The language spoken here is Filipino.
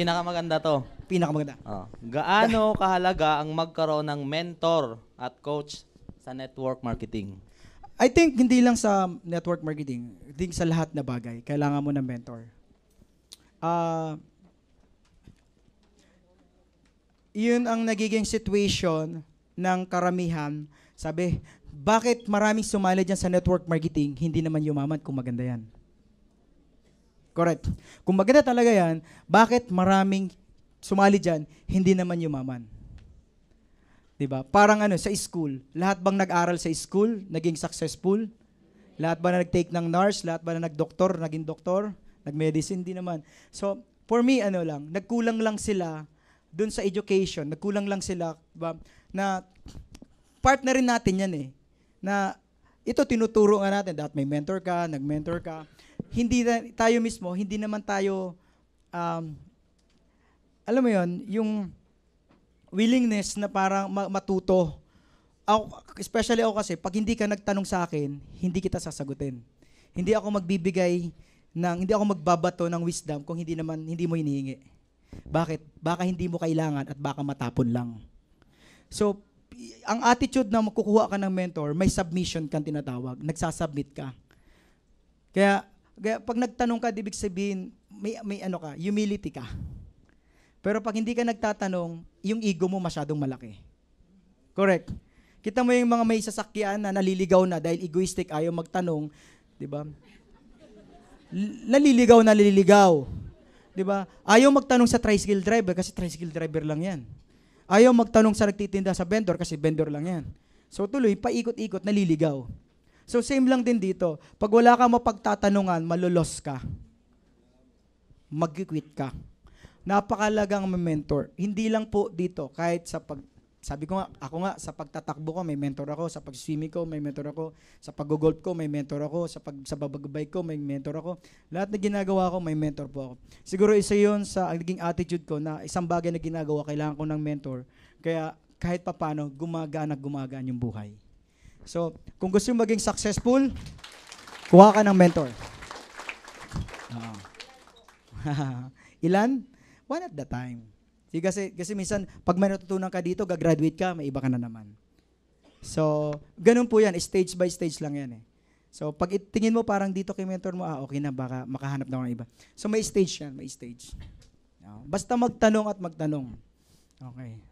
Pinakamaganda to. Pinakamaganda. Oh. Gaano kahalaga ang magkaroon ng mentor at coach sa network marketing? I think hindi lang sa network marketing, I think sa lahat na bagay, kailangan mo ng mentor. Uh, yun ang nagiging situation ng karamihan. Sabi, bakit maraming sumali dyan sa network marketing, hindi naman yumaman kung maganda yan. Correct. Kung maganda talaga yan, bakit maraming sumali dyan, hindi naman yumaman? Diba? Parang ano, sa school. Lahat bang nag-aral sa school, naging successful? Lahat ba na nag-take ng NARS? Lahat ba na nag-doktor, naging doktor? Nag-medicine? Hindi naman. So, for me, ano lang, nagkulang lang sila dun sa education. Nagkulang lang sila, diba? Na part na rin natin yan eh. Na ito tinuturo nga natin. Dapat may mentor ka, nag-mentor ka hindi na, tayo mismo, hindi naman tayo, um, alam mo yon yung willingness na parang matuto. Ako, especially ako kasi, pag hindi ka nagtanong sa akin, hindi kita sasagutin. Hindi ako magbibigay ng, hindi ako magbabato ng wisdom kung hindi naman, hindi mo hinihingi. Bakit? Baka hindi mo kailangan at baka matapon lang. So, ang attitude na makukuha ka ng mentor, may submission kang tinatawag. Nagsasubmit ka. Kaya, kaya pag nagtanong ka, ibig sabihin, may, may ano ka, humility ka. Pero pag hindi ka nagtatanong, yung ego mo masyadong malaki. Correct. Kita mo yung mga may sasakyan na naliligaw na dahil egoistic, ayaw magtanong, di ba? Naliligaw na naliligaw. Di ba? Ayaw magtanong sa tricycle driver kasi tricycle driver lang yan. Ayaw magtanong sa nagtitinda sa vendor kasi vendor lang yan. So tuloy, paikot-ikot, naliligaw. So same lang din dito. Pag wala kang mapagtatanungan, malulos ka. Mag-quit ka. Napakalagang mentor. Hindi lang po dito, kahit sa pag sabi ko nga, ako nga, sa pagtatakbo ko, may mentor ako. Sa pag-swimming ko, may mentor ako. Sa pag-golf ko, may mentor ako. Sa, pag, sa babagabay ko, may mentor ako. Lahat na ginagawa ko, may mentor po ako. Siguro isa yon sa naging attitude ko na isang bagay na ginagawa, kailangan ko ng mentor. Kaya kahit papano, gumagana, gumagaan yung buhay. So, kung gusto mong maging successful, kuha ka ng mentor. Uh, ilan? One at the time. See, kasi, kasi minsan, pag may natutunan ka dito, gagraduate ka, may iba ka na naman. So, ganun po yan. Stage by stage lang yan eh. So, pag tingin mo parang dito kay mentor mo, ah, okay na, baka makahanap na ng iba. So, may stage yan, may stage. Basta magtanong at magtanong. Okay.